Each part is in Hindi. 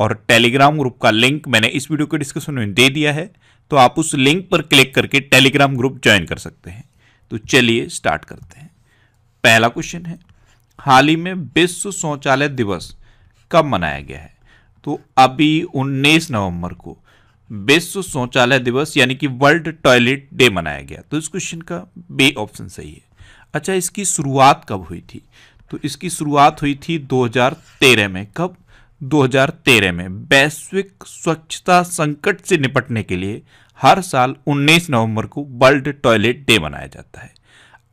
और टेलीग्राम ग्रुप का लिंक मैंने इस वीडियो के डिस्क्रिप्शन में दे दिया है तो आप उस लिंक पर क्लिक करके टेलीग्राम ग्रुप ज्वाइन कर सकते हैं तो चलिए स्टार्ट करते हैं पहला क्वेश्चन है हाल ही में विश्व शौचालय दिवस कब मनाया गया है तो अभी 19 नवंबर को विश्व शौचालय दिवस यानी कि वर्ल्ड टॉयलेट डे मनाया गया तो इस क्वेश्चन का बे ऑप्शन सही है अच्छा इसकी शुरुआत कब हुई थी तो इसकी शुरुआत हुई थी 2013 में कब 2013 में वैश्विक स्वच्छता संकट से निपटने के लिए हर साल 19 नवंबर को वर्ल्ड टॉयलेट डे मनाया जाता है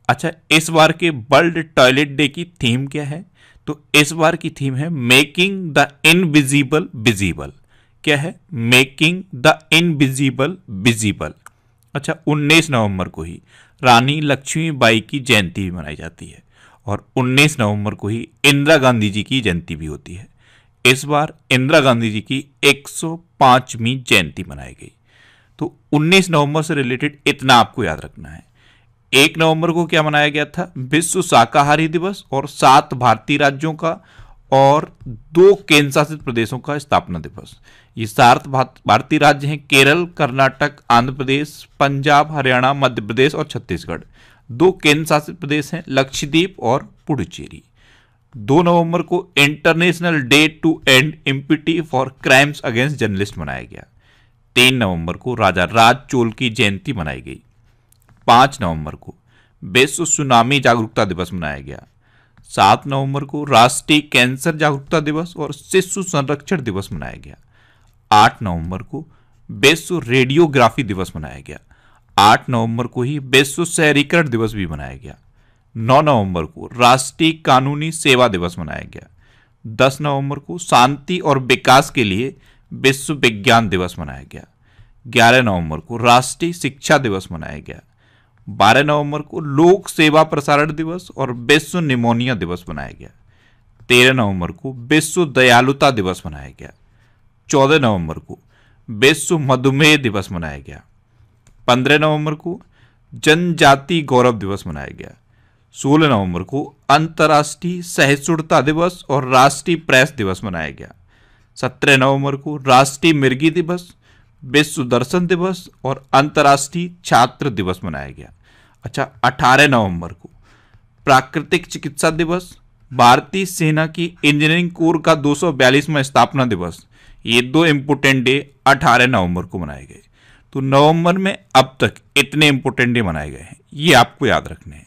अच्छा इस बार के वर्ल्ड टॉयलेट डे की थीम क्या है तो इस बार की थीम है मेकिंग द इनविजिबल विजिबल क्या है मेकिंग द इनविजिबल विजिबल अच्छा 19 नवंबर को ही रानी लक्ष्मीबाई की जयंती भी मनाई जाती है और 19 नवंबर को ही इंदिरा गांधी जी की जयंती भी होती है इस बार इंदिरा गांधी जी की 105वीं जयंती मनाई गई तो 19 नवंबर से रिलेटेड इतना आपको याद रखना है एक नवंबर को क्या मनाया गया था विश्व शाकाहारी दिवस और सात भारतीय राज्यों का और दो केंद्रशासित प्रदेशों का स्थापना दिवस ये सात भारतीय राज्य हैं केरल कर्नाटक आंध्र प्रदेश पंजाब हरियाणा मध्य प्रदेश और छत्तीसगढ़ दो केंद्र शासित प्रदेश हैं लक्षद्वीप और पुडुचेरी दो नवंबर को international day to end impunity for crimes against journalist मनाया गया तीन नवंबर को राजा राज चोल की जयंती मनाई गई पांच नवंबर को विश्व सुनामी जागरूकता दिवस मनाया गया सात नवंबर को राष्ट्रीय कैंसर जागरूकता दिवस और शिशु संरक्षण दिवस मनाया गया आठ नवंबर को विश्व रेडियोग्राफी दिवस मनाया गया आठ नवंबर को ही विश्व शहरीकरण दिवस भी मनाया गया 9 नवंबर को राष्ट्रीय कानूनी सेवा दिवस मनाया गया 10 नवंबर को शांति और विकास के लिए विश्व विज्ञान दिवस मनाया गया 11 नवंबर को राष्ट्रीय शिक्षा दिवस मनाया गया 12 नवंबर को लोक सेवा प्रसारण दिवस और विश्व निमोनिया दिवस मनाया गया 13 नवंबर को विश्व दयालुता दिवस मनाया गया 14 नवंबर को विश्व मधुमेह दिवस मनाया गया 15 नवंबर को जनजाति गौरव दिवस मनाया गया 16 नवंबर को अंतर्राष्ट्रीय सहिष्णुता दिवस और राष्ट्रीय प्रेस दिवस मनाया गया 17 नवंबर को राष्ट्रीय मिर्गी दिवस विश्व दर्शन दिवस और अंतर्राष्ट्रीय छात्र दिवस मनाया गया अच्छा 18 नवंबर को प्राकृतिक चिकित्सा दिवस भारतीय सेना की इंजीनियरिंग कोर का 242वां स्थापना दिवस ये दो इम्पोर्टेंट डे अठारह नवम्बर को मनाए गए तो नवंबर में अब तक इतने इम्पोर्टेंट डे मनाए गए हैं ये आपको याद रखने हैं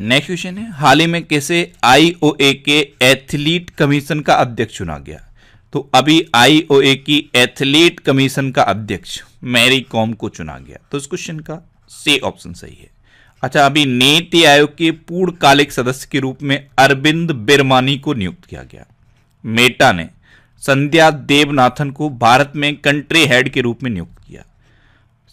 नेक्स्ट क्वेश्चन है हाल ही में कैसे आईओए के एथलीट कमीशन का अध्यक्ष चुना गया तो अभी आईओए की एथलीट कमीशन का अध्यक्ष मैरी कॉम को चुना गया तो इस क्वेश्चन का से ऑप्शन सही है अच्छा अभी नीति आयोग के पूर्णकालिक सदस्य के रूप में अरविंद बिरमानी को नियुक्त किया गया मेटा ने संध्या देवनाथन को भारत में कंट्री हेड के रूप में नियुक्त किया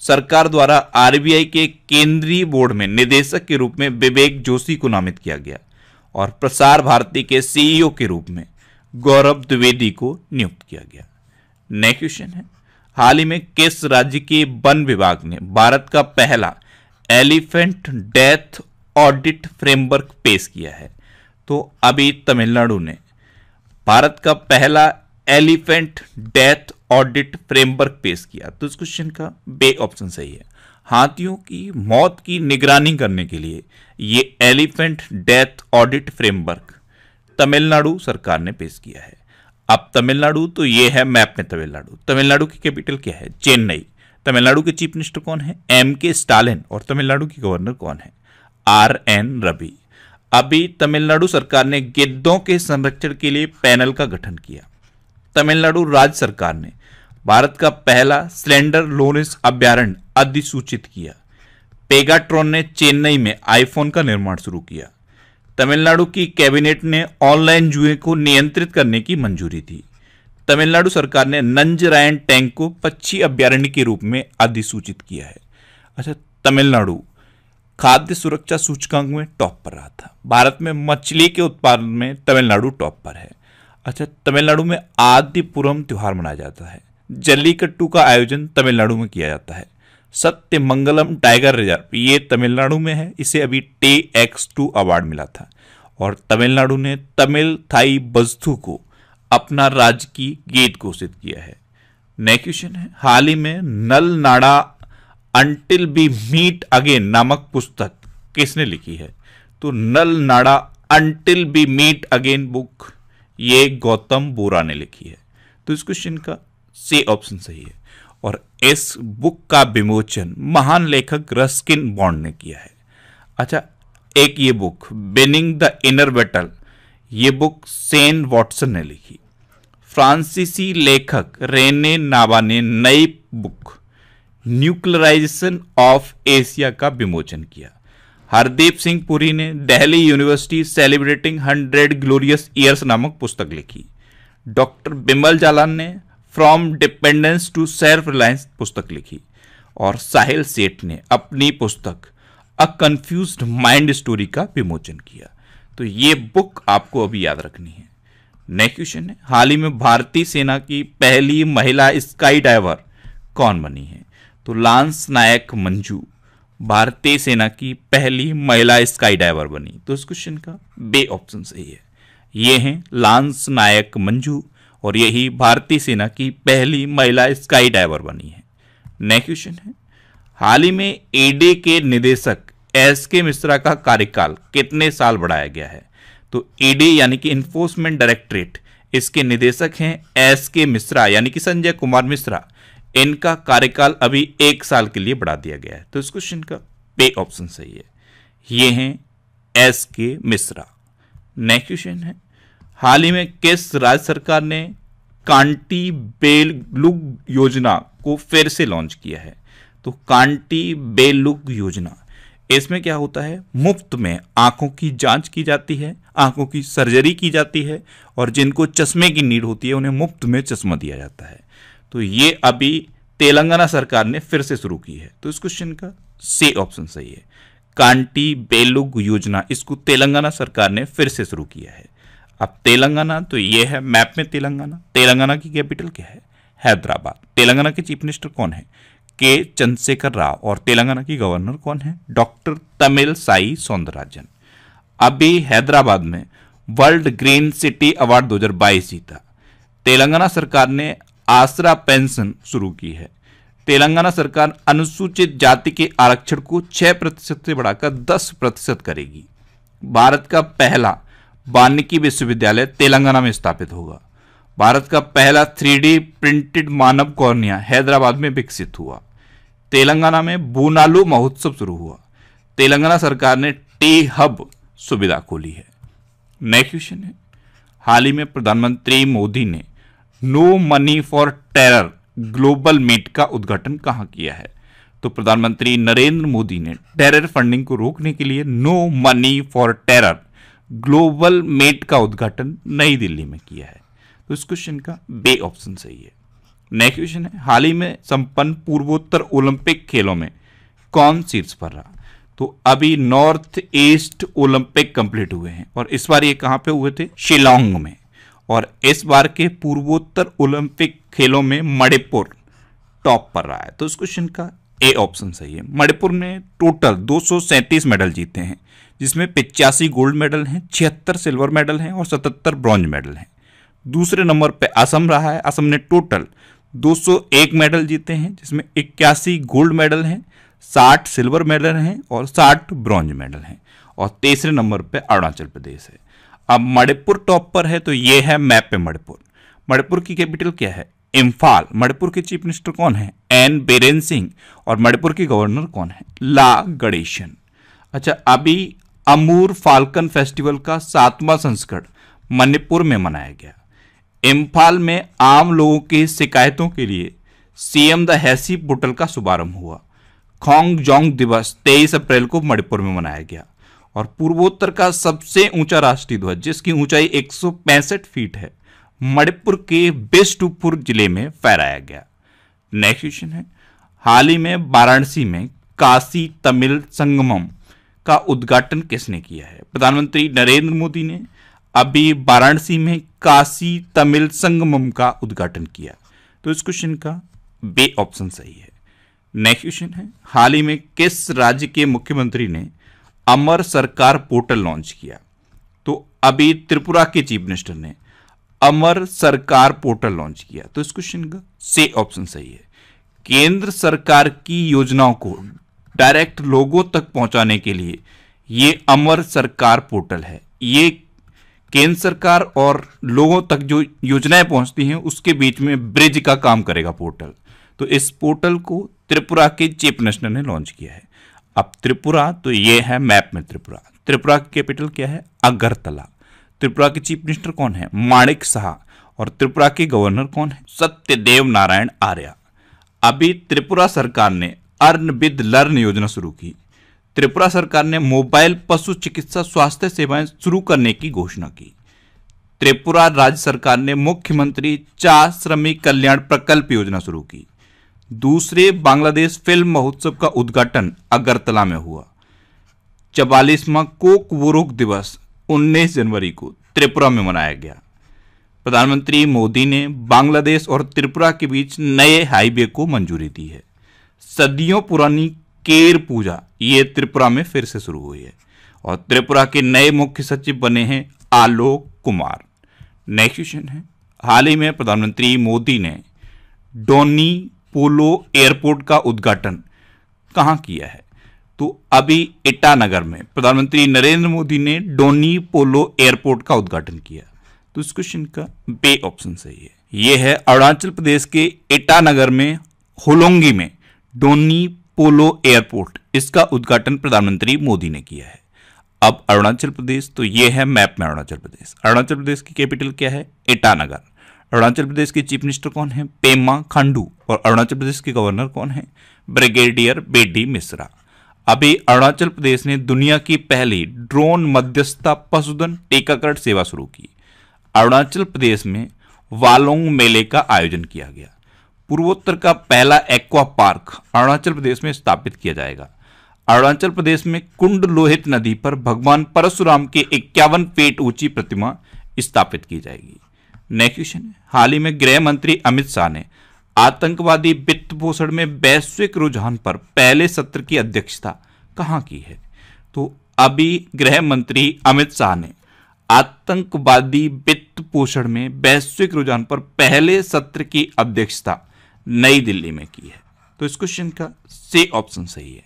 सरकार द्वारा आरबीआई के केंद्रीय बोर्ड में निदेशक के रूप में विवेक जोशी को नामित किया गया और प्रसार भारती के सीईओ के रूप में गौरव द्विवेदी को नियुक्त किया गया नेक्स्ट क्वेश्चन है हाल ही में किस राज्य के वन विभाग ने भारत का पहला एलिफेंट डेथ ऑडिट फ्रेमवर्क पेश किया है तो अभी तमिलनाडु ने भारत का पहला एलिफेंट डेथ ऑडिट फ्रेमवर्क पेश किया तो इस क्वेश्चन का बे ऑप्शन सही है हाथियों की मौत की निगरानी करने के लिए ये elephant death audit framework Tamil Nadu सरकार ने पेश किया है अब तमिलनाडु तो ये है मैप में तमिलनाडु तमिलनाडु की कैपिटल क्या है चेन्नई तमिलनाडु के चीफ मिनिस्टर कौन है एम के स्टालिन और तमिलनाडु की गवर्नर कौन है आर एन रवि अभी तमिलनाडु सरकार ने गिद्धों के संरक्षण के लिए पैनल का गठन किया तमिलनाडु राज्य सरकार ने भारत का पहला स्लेंडर लोनिस अभ्यारण्य अधिसूचित किया पेगाट्रॉन ने चेन्नई में आईफोन का निर्माण शुरू किया तमिलनाडु की कैबिनेट ने ऑनलाइन जुए को नियंत्रित करने की मंजूरी दी तमिलनाडु सरकार ने नंजरायन टैंक को पक्षी अभ्यारण्य के रूप में अधिसूचित किया है अच्छा तमिलनाडु खाद्य सुरक्षा सूचकांक में टॉप पर रहा था भारत में मछली के उत्पादन में तमिलनाडु टॉप पर है अच्छा तमिलनाडु में आदिपुरम त्यौहार मनाया जाता है जल्लीकट्टू का आयोजन तमिलनाडु में किया जाता है सत्य मंगलम टाइगर रिजर्व ये तमिलनाडु में है इसे अभी टे एक्स टू अवार्ड मिला था और तमिलनाडु ने तमिल थाई बस्तु को अपना राज्य की गेट घोषित किया है नेक्स्ट क्वेश्चन है हाल ही में Nalanda until we meet again नामक पुस्तक किसने लिखी है तो Nalanda until we meet again book ये गौतम बोरा ने लिखी है तो इस क्वेश्चन का सी ऑप्शन सही है और इस बुक का विमोचन महान लेखक रस्किन बॉन्ड ने किया है अच्छा एक ये book winning the inner battle ये बुक सेन वॉटसन ने लिखी फ्रांसीसी लेखक रेने नाबा ने नई बुक न्यूक्लराइजेशन ऑफ एशिया का विमोचन किया हरदीप सिंह पुरी ने Delhi university celebrating hundred glorious years नामक पुस्तक लिखी डॉक्टर बिमल जालान ने from dependence to self reliance पुस्तक लिखी और साहिल सेठ ने अपनी पुस्तक अ कंफ्यूज माइंड स्टोरी का विमोचन किया तो ये बुक आपको अभी याद रखनी है नेक्स्ट क्वेश्चन है हाल ही में भारतीय सेना की पहली महिला स्काई डाइवर कौन बनी है तो लांस नायक मंजू भारतीय सेना की पहली महिला स्काई डाइवर बनी तो इस क्वेश्चन का बे ऑप्शन सही है ये हैं लांस नायक मंजू और यही भारतीय सेना की पहली महिला स्काई डाइवर बनी है नेक्स्ट क्वेश्चन है हाल ही में एडे के निदेशक एस के मिश्रा का कार्यकाल कितने साल बढ़ाया गया है तो ईडी यानी कि इन्फोर्समेंट डायरेक्टरेट इसके निदेशक हैं एस के मिश्रा यानी कि संजय कुमार मिश्रा इनका कार्यकाल अभी एक साल के लिए बढ़ा दिया गया है तो इस क्वेश्चन का पे ऑप्शन सही है ये हैं एस के मिश्रा नेक्स्ट क्वेश्चन है हाल ही में किस राज्य सरकार ने कांटी बेलुग योजना को फिर से लॉन्च किया है तो कांटी बेलुग योजना इसमें क्या होता है मुफ्त में आंखों की जांच की जाती है आंखों की सर्जरी की जाती है और जिनको चश्मे की नीड होती है उन्हें मुफ्त में चश्मा दिया जाता है तो ये अभी तेलंगाना सरकार ने फिर से शुरू की है तो इस क्वेश्चन का से ऑप्शन सही है कांटी बेलुग योजना इसको तेलंगाना सरकार ने फिर से शुरू किया है अब तेलंगाना तो ये है मैप में तेलंगाना तेलंगाना की कैपिटल क्या है हैदराबाद तेलंगाना के चीफ मिनिस्टर कौन है के चंद्रशेखर राव और तेलंगाना की गवर्नर कौन है डॉक्टर तमिल साई सौंदराजन अभी हैदराबाद में वर्ल्ड ग्रीन सिटी अवार्ड 2022 जीता तेलंगाना सरकार ने आसरा पेंशन शुरू की है तेलंगाना सरकार अनुसूचित जाति के आरक्षण को 6 प्रतिशत से बढ़ाकर 10 प्रतिशत करेगी भारत का पहला वानिकी विश्वविद्यालय तेलंगाना में स्थापित होगा भारत का पहला थ्री प्रिंटेड मानव कॉर्निया हैदराबाद में विकसित हुआ तेलंगाना में बूनालू महोत्सव शुरू हुआ तेलंगाना सरकार ने टी हब सुविधा खोली है नेक्स्ट क्वेश्चन है हाल ही में प्रधानमंत्री मोदी ने no money for terror global meet का उद्घाटन कहाँ किया है तो प्रधानमंत्री नरेंद्र मोदी ने टेरर फंडिंग को रोकने के लिए no money for terror global meet का उद्घाटन नई दिल्ली में किया है तो इस क्वेश्चन का बे ऑप्शन सही है नेक्स्ट क्वेश्चन है हाल ही में संपन्न पूर्वोत्तर ओलंपिक खेलों में कौन शीर्ष पर रहा तो अभी नॉर्थ ईस्ट ओलंपिक कंप्लीट हुए हैं और इस बार ये कहाँ पे हुए थे शिलोंग में और इस बार के पूर्वोत्तर ओलंपिक खेलों में मणिपुर टॉप पर रहा है तो इस क्वेश्चन का ए ऑप्शन सही है मणिपुर ने टोटल दो मेडल जीते हैं जिसमें पिचासी गोल्ड मेडल हैं छिहत्तर सिल्वर मेडल हैं और सतहत्तर ब्रॉन्ज मेडल हैं दूसरे नंबर पे असम रहा है असम ने टोटल 201 मेडल जीते हैं जिसमें इक्यासी गोल्ड मेडल हैं 60 सिल्वर मेडल हैं और 60 ब्रॉन्ज मेडल हैं और तीसरे नंबर पे अरुणाचल प्रदेश है अब मणिपुर टॉप पर है तो ये है मैप पे मणिपुर मणिपुर की कैपिटल क्या है इम्फाल मणिपुर के चीफ मिनिस्टर कौन है एन बेरेन सिंह और मणिपुर के गवर्नर कौन है ला गणेशन अच्छा अभी अमूर फाल्कन फेस्टिवल का सातवां संस्करण मणिपुर में मनाया गया इम्फाल में आम लोगों की शिकायतों के लिए सीएम द हैसी पोर्टल का शुभारंभ हुआ खोंग जोंग दिवस 23 अप्रैल को मणिपुर में मनाया गया और पूर्वोत्तर का सबसे ऊंचा राष्ट्रीय ध्वज जिसकी ऊंचाई एक फीट है मणिपुर के बेस्टूपुर जिले में फहराया गया नेक्स्ट क्वेश्चन है हाल ही में वाराणसी में काशी तमिल संगमम का उद्घाटन किसने किया है प्रधानमंत्री नरेंद्र मोदी ने अभी वाराणसी में काशी तमिल संगमम का उद्घाटन किया तो इस क्वेश्चन का बे ऑप्शन सही है नेक्स्ट क्वेश्चन है हाल ही में किस राज्य के मुख्यमंत्री ने अमर सरकार पोर्टल लॉन्च किया तो अभी त्रिपुरा के चीफ मिनिस्टर ने अमर सरकार पोर्टल लॉन्च किया तो इस क्वेश्चन का से ऑप्शन सही है केंद्र सरकार की योजनाओं को डायरेक्ट लोगों तक पहुंचाने के लिए ये अमर सरकार पोर्टल है ये केंद्र सरकार और लोगों तक जो योजनाएं पहुंचती हैं उसके बीच में ब्रिज का काम करेगा पोर्टल तो इस पोर्टल को त्रिपुरा के चीफ मिनिस्टर ने लॉन्च किया है अब त्रिपुरा तो ये है मैप में त्रिपुरा त्रिपुरा की कैपिटल क्या है अगरतला त्रिपुरा के चीफ मिनिस्टर कौन है माणिक शाह और त्रिपुरा के गवर्नर कौन है सत्यदेव नारायण आर्या अभी त्रिपुरा सरकार ने अर्न विद लर्न योजना शुरू की त्रिपुरा सरकार ने मोबाइल पशु चिकित्सा स्वास्थ्य सेवाएं शुरू करने की घोषणा की त्रिपुरा राज्य सरकार ने मुख्यमंत्री चा श्रमिक कल्याण प्रकल्प योजना शुरू की दूसरे बांग्लादेश फिल्म महोत्सव का उद्घाटन अगरतला में हुआ चवालीसवा कोक वोरोक दिवस 19 जनवरी को त्रिपुरा में मनाया गया प्रधानमंत्री मोदी ने बांग्लादेश और त्रिपुरा के बीच नए हाईवे को मंजूरी दी है सदियों पुरानी केर पूजा ये त्रिपुरा में फिर से शुरू हुई है और त्रिपुरा के नए मुख्य सचिव बने हैं आलोक कुमार नेक्स्ट क्वेश्चन है हाल ही में प्रधानमंत्री मोदी ने डोनी पोलो एयरपोर्ट का उद्घाटन कहाँ किया है दोस्तों अभी इटानगर में प्रधानमंत्री नरेंद्र मोदी ने डोनी पोलो एयरपोर्ट का उद्घाटन किया तो इस क्वेश्चन का बे ऑप्शन सही है यह है अरुणाचल प्रदेश के इटानगर में होलोंगी में डोनी पोलो एयरपोर्ट इसका उद्घाटन प्रधानमंत्री मोदी ने किया है अब अरुणाचल प्रदेश तो यह है मैप में अरुणाचल प्रदेश अरुणाचल प्रदेश की कैपिटल क्या है इटानगर अरुणाचल प्रदेश के चीफ मिनिस्टर कौन है पेमा खांडू और अरुणाचल प्रदेश के गवर्नर कौन है ब्रिगेडियर बेडी मिश्रा अभी अरुणाचल प्रदेश ने दुनिया की पहली ड्रोन मध्यस्थता पशुधन टीकाकरण सेवा शुरू की अरुणाचल प्रदेश में वालोंग मेले का आयोजन किया गया पूर्वोत्तर का पहला एक्वा पार्क अरुणाचल प्रदेश में स्थापित किया जाएगा अरुणाचल प्रदेश में कुंड लोहित नदी पर भगवान परशुराम के इक्यावन फीट ऊंची प्रतिमा स्थापित की जाएगी नेक्स्ट क्वेश्चन हाल ही में गृह मंत्री अमित शाह ने आतंकवादी वित्त पोषण में वैश्विक रुझान पर पहले सत्र की अध्यक्षता कहाँ की है तो अभी गृह मंत्री अमित शाह ने आतंकवादी वित्त पोषण में वैश्विक रुझान पर पहले सत्र की अध्यक्षता नई दिल्ली में की है तो इस क्वेश्चन का से ऑप्शन सही है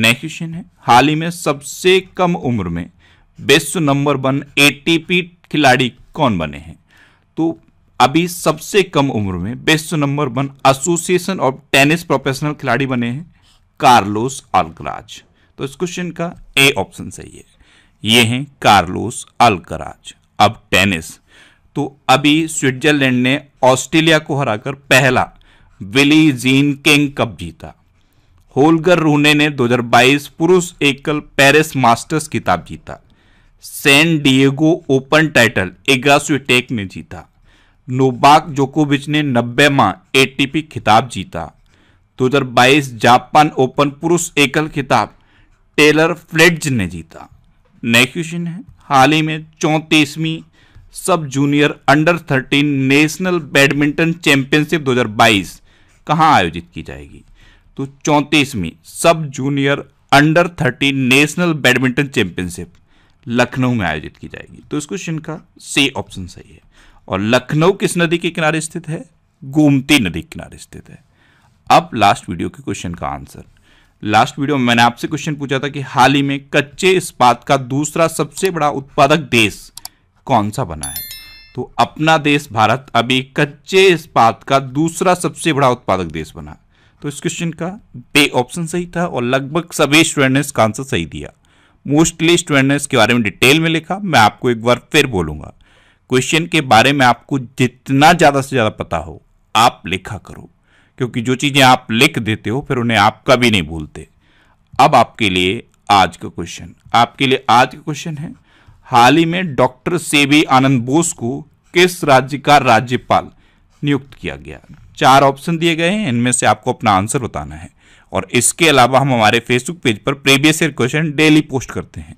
नेक्स्ट क्वेश्चन है हाल ही में सबसे कम उम्र में विश्व नंबर वन एटीपी खिलाड़ी कौन बने हैं तो अभी सबसे कम उम्र में best number one association of tennis professional खिलाड़ी बने हैं कार्लोस अलकराज तो इस क्वेश्चन का ए ऑप्शन सही है ये हैं कार्लोस अलकराज अब टेनिस तो अभी स्विट्जरलैंड ने ऑस्ट्रेलिया को हराकर पहला विली जीन किंग कप जीता होलगर रूने ने 2022 पुरुष एकल पेरिस मास्टर्स खिताब जीता San Diego open title Iga Swiatek ने जीता नोबाक जोकोविच ने नब्बे माह एटीपी खिताब जीता 2022 जापान ओपन पुरुष एकल खिताब टेलर फ्लेड्ज ने जीता नेक्स्ट क्वेश्चन है हाल ही में चौंतीसवीं sub junior under thirteen national badminton championship 2022 कहाँ आयोजित की जाएगी तो चौंतीसवीं sub junior under thirteen national badminton championship Lucknow में आयोजित की जाएगी तो इस क्वेश्चन का सी ऑप्शन सही है और लखनऊ किस नदी के किनारे स्थित है गोमती नदी के किनारे स्थित है अब लास्ट वीडियो के क्वेश्चन का आंसर लास्ट वीडियो में मैंने आपसे क्वेश्चन पूछा था कि हाल ही में कच्चे इस्पात का दूसरा सबसे बड़ा उत्पादक देश कौन सा बना है तो अपना देश भारत अभी कच्चे इस्पात का दूसरा सबसे बड़ा उत्पादक देश बना तो इस क्वेश्चन का बे ऑप्शन सही था और लगभग सभी स्टूडेंट ने इसका आंसर सही दिया मोस्टली स्टूडेंट ने इसके बारे में डिटेल में लिखा मैं आपको एक बार फिर बोलूंगा क्वेश्चन के बारे में आपको जितना ज़्यादा से ज़्यादा पता हो आप लिखा करो क्योंकि जो चीज़ें आप लिख देते हो फिर उन्हें आप कभी नहीं भूलते अब आपके लिए आज का क्वेश्चन आपके लिए आज का क्वेश्चन है हाल ही में डॉक्टर सेबी आनंद बोस को किस राज्य का राज्यपाल नियुक्त किया गया चार ऑप्शन दिए गए हैं इनमें से आपको अपना आंसर बताना है और इसके अलावा हम हमारे फेसबुक पेज पर previous year question daily post करते हैं